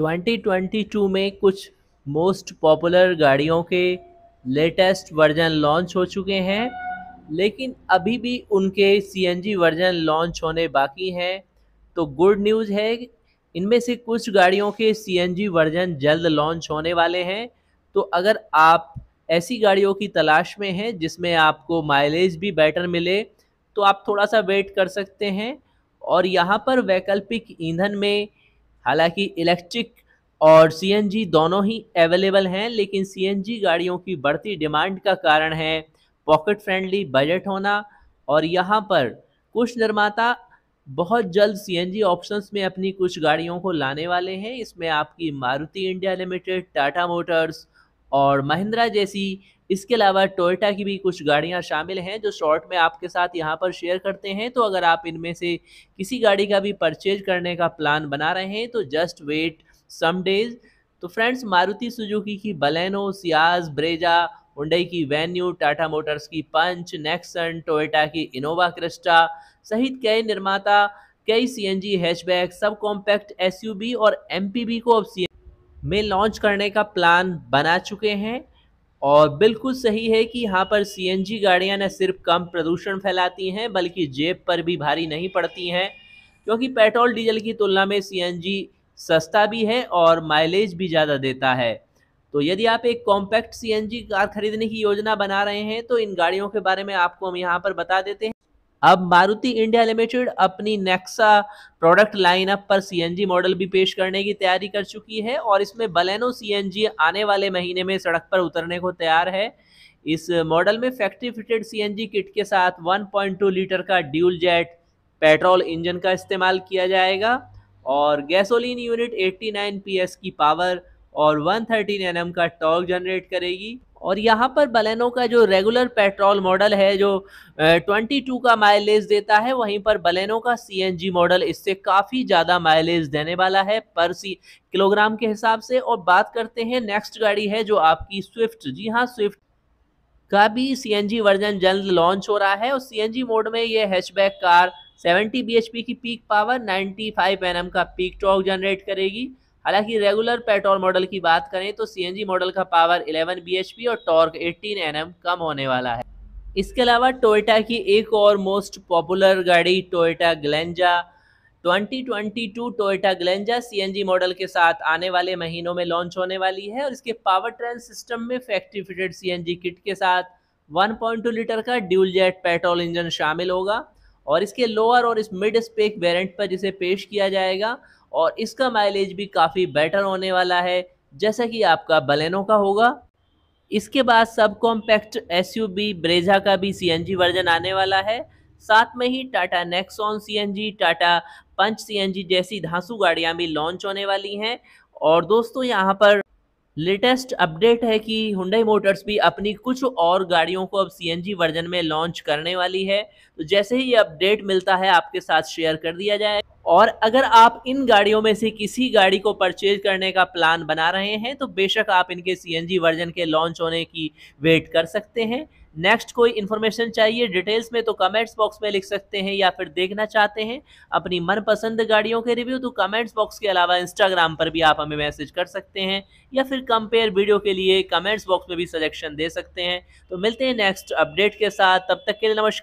2022 में कुछ most popular गाड़ियों के लेटेस्ट वर्जन लॉन्च हो चुके हैं लेकिन अभी भी उनके सीएनजी वर्जन लॉन्च होने बाकी हैं तो गुड न्यूज़ है इनमें से कुछ गाड़ियों के सीएनजी वर्जन जल्द लॉन्च होने वाले हैं तो अगर आप ऐसी गाड़ियों की तलाश में हैं जिसमें आपको माइलेज भी बेटर मिले तो आप थोड़ा सा वेट कर सकते हैं और यहाँ पर वैकल्पिक ईंधन में हालांकि इलेक्ट्रिक और सीएनजी दोनों ही अवेलेबल हैं लेकिन सीएनजी गाड़ियों की बढ़ती डिमांड का कारण है पॉकेट फ्रेंडली बजट होना और यहाँ पर कुछ निर्माता बहुत जल्द सीएनजी ऑप्शंस में अपनी कुछ गाड़ियों को लाने वाले हैं इसमें आपकी Maruti India limited Tata motors और महिंद्रा जैसी इसके अलावा टोयोटा की भी कुछ गाड़ियां शामिल हैं जो शॉर्ट में आपके साथ यहां पर शेयर करते हैं तो अगर आप इनमें से किसी गाड़ी का भी परचेज करने का प्लान बना रहे हैं तो जस्ट वेट सम डेज तो फ्रेंड्स मारुति सुजुकी की बलेनो सियाज ब्रेजा उंडई की वेन्यू टाटा मोटर्स की पंच नेक्सन टोयटा की इनोवा क्रिस्टा सहित कई निर्माता कई C N G hatchback sub compact S और एम को अब सी में लॉन्च करने का प्लान बना चुके हैं और बिल्कुल सही है कि यहाँ पर सीएनजी गाड़ियाँ न सिर्फ कम प्रदूषण फैलाती हैं बल्कि जेब पर भी भारी नहीं पड़ती हैं क्योंकि पेट्रोल डीजल की तुलना में सीएनजी सस्ता भी है और माइलेज भी ज़्यादा देता है तो यदि आप एक कॉम्पैक्ट सीएनजी कार खरीदने की योजना बना रहे हैं तो इन गाड़ियों के बारे में आपको हम यहाँ पर बता देते हैं अब मारुति इंडिया लिमिटेड अपनी नेक्सा प्रोडक्ट लाइनअप पर सीएनजी मॉडल भी पेश करने की तैयारी कर चुकी है और इसमें बलेनो सीएनजी आने वाले महीने में सड़क पर उतरने को तैयार है इस मॉडल में फैक्ट्री फिटेड सीएनजी किट के साथ 1.2 लीटर का ड्यूल जेट पेट्रोल इंजन का इस्तेमाल किया जाएगा और गैसोलीन यूनिट 89 पीएस की पावर और 113 एनएम का टॉर्क जनरेट करेगी और यहाँ पर बलेनो का जो रेगुलर पेट्रोल मॉडल है जो 22 का माइलेज देता है वहीं पर बलेनो का सी मॉडल इससे काफ़ी ज़्यादा माइलेज देने वाला है पर सी किलोग्राम के हिसाब से और बात करते हैं नेक्स्ट गाड़ी है जो आपकी स्विफ्ट जी हाँ स्विफ्ट का भी सी वर्जन जल्द लॉन्च हो रहा है और सी मोड में ये हैचबैक कार 70 bhp की पीक पावर 95 फाइव का पीक टॉक जनरेट करेगी हालांकि रेगुलर पेट्रोल मॉडल की बात करें तो सी मॉडल का पावर इलेवन बी और टॉर्क 18 एन कम होने वाला है इसके अलावा टोयटा की एक और मोस्ट पॉपुलर गाड़ी Toyota Glanza 2022 Toyota Glanza CNG model के साथ आने वाले महीनों में लॉन्च होने वाली है और इसके पावर ट्रेन सिस्टम में फैक्ट्री फिटेड सीएनजी किट के साथ 1.2 लीटर का ड्यूल जेट पेट्रोल इंजन शामिल होगा और इसके लोअर और इस मिड स्पेक वेरिएंट पर जिसे पेश किया जाएगा और इसका माइलेज भी काफ़ी बेटर होने वाला है जैसा कि आपका बलेनो का होगा इसके बाद सब कॉम्पैक्ट एस ब्रेजा का भी सी वर्जन आने वाला है साथ में ही Tata Nexon C Tata Punch C जैसी धांसू गाड़ियाँ भी लॉन्च होने वाली हैं और दोस्तों यहाँ पर लेटेस्ट अपडेट है कि हुंडई मोटर्स भी अपनी कुछ और गाड़ियों को अब सीएनजी वर्जन में लॉन्च करने वाली है तो जैसे ही ये अपडेट मिलता है आपके साथ शेयर कर दिया जाए और अगर आप इन गाड़ियों में से किसी गाड़ी को परचेज करने का प्लान बना रहे हैं तो बेशक आप इनके सीएनजी वर्जन के लॉन्च होने की वेट कर सकते हैं नेक्स्ट कोई इन्फॉर्मेशन चाहिए डिटेल्स में तो कमेंट्स बॉक्स में लिख सकते हैं या फिर देखना चाहते हैं अपनी मनपसंद गाड़ियों के रिव्यू तो कमेंट्स बॉक्स के अलावा इंस्टाग्राम पर भी आप हमें मैसेज कर सकते हैं या फिर कंपेयर वीडियो के लिए कमेंट्स बॉक्स में भी सजेशन दे सकते हैं तो मिलते हैं नेक्स्ट अपडेट के साथ तब तक के लिए नमस्कार